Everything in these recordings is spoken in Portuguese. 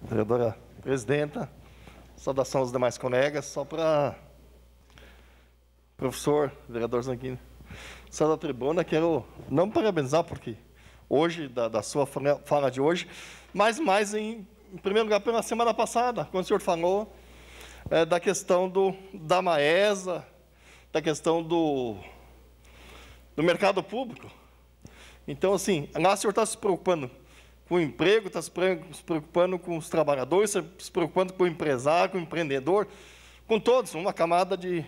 vereadora presidenta, saudação aos demais colegas, só para professor, vereador Zanguini, só da tribuna, quero não parabenizar, porque hoje, da, da sua fala de hoje, mas mais em, em, primeiro lugar pela semana passada, quando o senhor falou é, da questão do, da Maesa, da questão do, do mercado público. Então, assim, lá o senhor está se preocupando com o emprego, está se preocupando com os trabalhadores, está se preocupando com o empresário, com o empreendedor, com todos, uma camada de.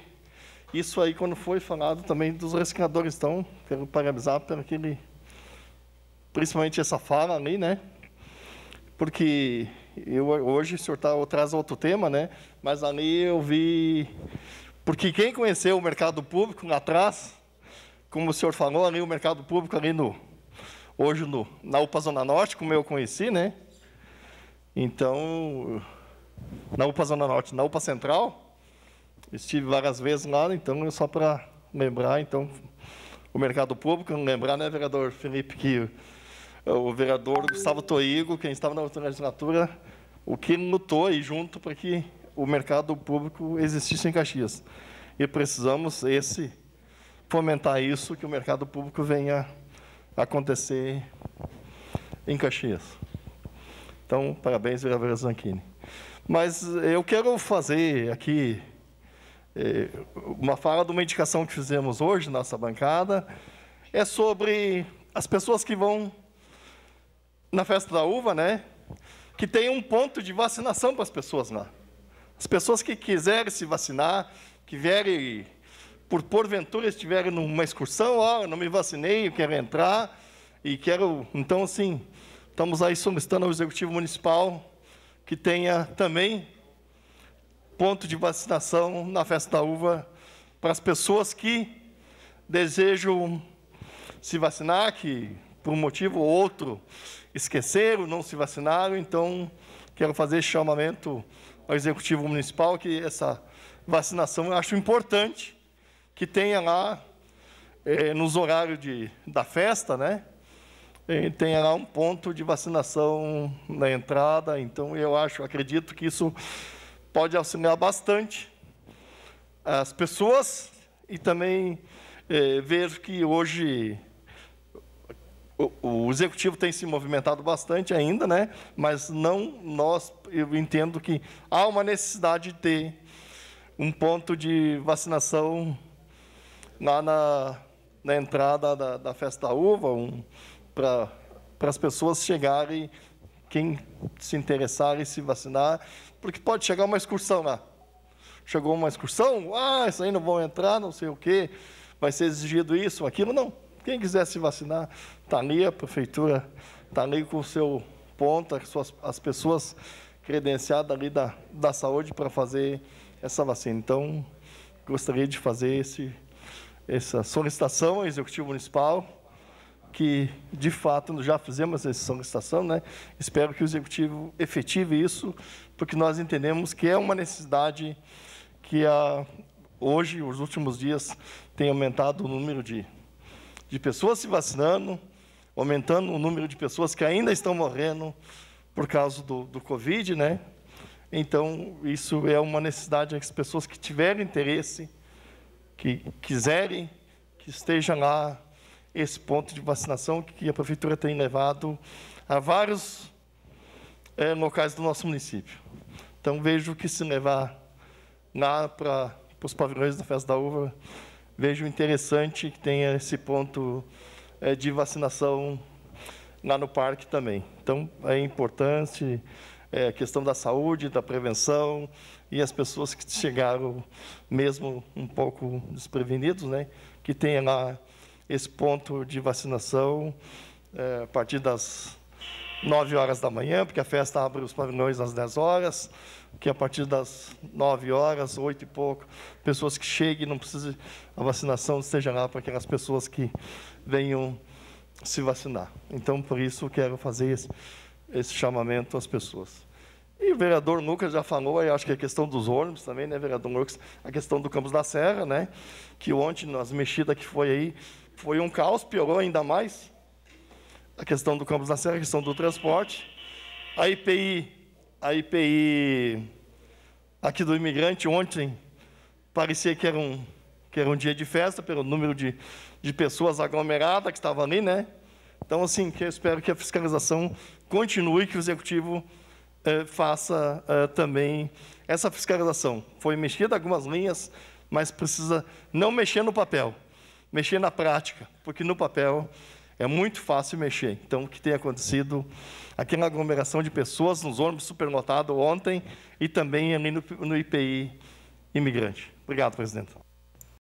Isso aí, quando foi falado também dos rescatadores, então, quero parabenizar por aquele. Principalmente essa fala ali, né? Porque eu, hoje o senhor tá, traz outro tema, né? Mas ali eu vi. Porque quem conheceu o mercado público lá atrás, como o senhor falou, ali o mercado público ali no, hoje no, na UPA Zona Norte, como eu conheci, né? Então, na UPA Zona Norte, na UPA Central, estive várias vezes lá, então só para lembrar, então, o mercado público, lembrar, né, vereador Felipe, que o vereador Gustavo Toigo, quem estava na outra legislatura, o que lutou aí junto para que o mercado público existisse em Caxias. E precisamos esse fomentar isso, que o mercado público venha acontecer em Caxias. Então, parabéns, Viraveira Zanchini. Mas eu quero fazer aqui eh, uma fala de uma indicação que fizemos hoje na nossa bancada. É sobre as pessoas que vão na festa da uva, né? Que tem um ponto de vacinação para as pessoas lá. As pessoas que quiserem se vacinar, que vierem por porventura estiverem numa excursão, ó, oh, ah, não me vacinei, eu quero entrar e quero. Então, assim, estamos aí solicitando ao Executivo Municipal que tenha também ponto de vacinação na festa da uva para as pessoas que desejam se vacinar, que por um motivo ou outro esqueceram, não se vacinaram. Então, quero fazer esse chamamento ao Executivo Municipal que essa vacinação eu acho importante que tenha lá, é, nos horários de, da festa, né? E tenha lá um ponto de vacinação na entrada. Então, eu acho, acredito que isso pode auxiliar bastante as pessoas e também é, ver que hoje o, o, executivo tem se movimentado bastante ainda, né? Mas não nós, eu entendo que há uma necessidade de ter um ponto de vacinação lá na, na entrada da, da Festa da Uva, um, para as pessoas chegarem, quem se interessar e se vacinar, porque pode chegar uma excursão lá. Chegou uma excursão, ah, isso aí não vão entrar, não sei o quê, vai ser exigido isso, aquilo, não. Quem quiser se vacinar, está ali, a prefeitura está ali com o seu ponto, as, suas, as pessoas credenciadas ali da, da saúde para fazer essa vacina. Então, gostaria de fazer esse essa solicitação ao Executivo Municipal, que de fato já fizemos essa solicitação, né? espero que o Executivo efetive isso, porque nós entendemos que é uma necessidade que a, hoje, os últimos dias, tem aumentado o número de, de pessoas se vacinando, aumentando o número de pessoas que ainda estão morrendo por causa do, do Covid, né? Então, isso é uma necessidade que as pessoas que tiverem interesse que quiserem que estejam lá esse ponto de vacinação que a prefeitura tem levado a vários é, locais do nosso município. Então vejo que se levar lá para os pavilhões da Festa da Uva, vejo interessante que tenha esse ponto é, de vacinação lá no parque também. Então é importante é, questão da saúde, da prevenção e as pessoas que chegaram mesmo um pouco desprevenidos, né, que tenham lá esse ponto de vacinação é, a partir das 9 horas da manhã, porque a festa abre os pavilhões às 10 horas, que a partir das 9 horas, 8 e pouco, pessoas que cheguem, não precisem a vacinação esteja lá para aquelas pessoas que venham se vacinar. Então, por isso, quero fazer esse esse chamamento às pessoas. E o vereador Lucas já falou, aí acho que a é questão dos ônibus também, né, vereador Lucas, a questão do Campos da Serra, né, que ontem, nas mexidas que foi aí, foi um caos, piorou ainda mais. A questão do Campos da Serra, a questão do transporte. A IPI, a IPI aqui do imigrante ontem, parecia que era um, que era um dia de festa, pelo número de, de pessoas aglomeradas que estavam ali, né, então, assim, que eu espero que a fiscalização continue, que o executivo eh, faça eh, também essa fiscalização. Foi mexida algumas linhas, mas precisa não mexer no papel, mexer na prática, porque no papel é muito fácil mexer. Então, o que tem acontecido aqui na aglomeração de pessoas, nos ônibus superlotados ontem e também ali no, no IPI imigrante. Obrigado, presidente.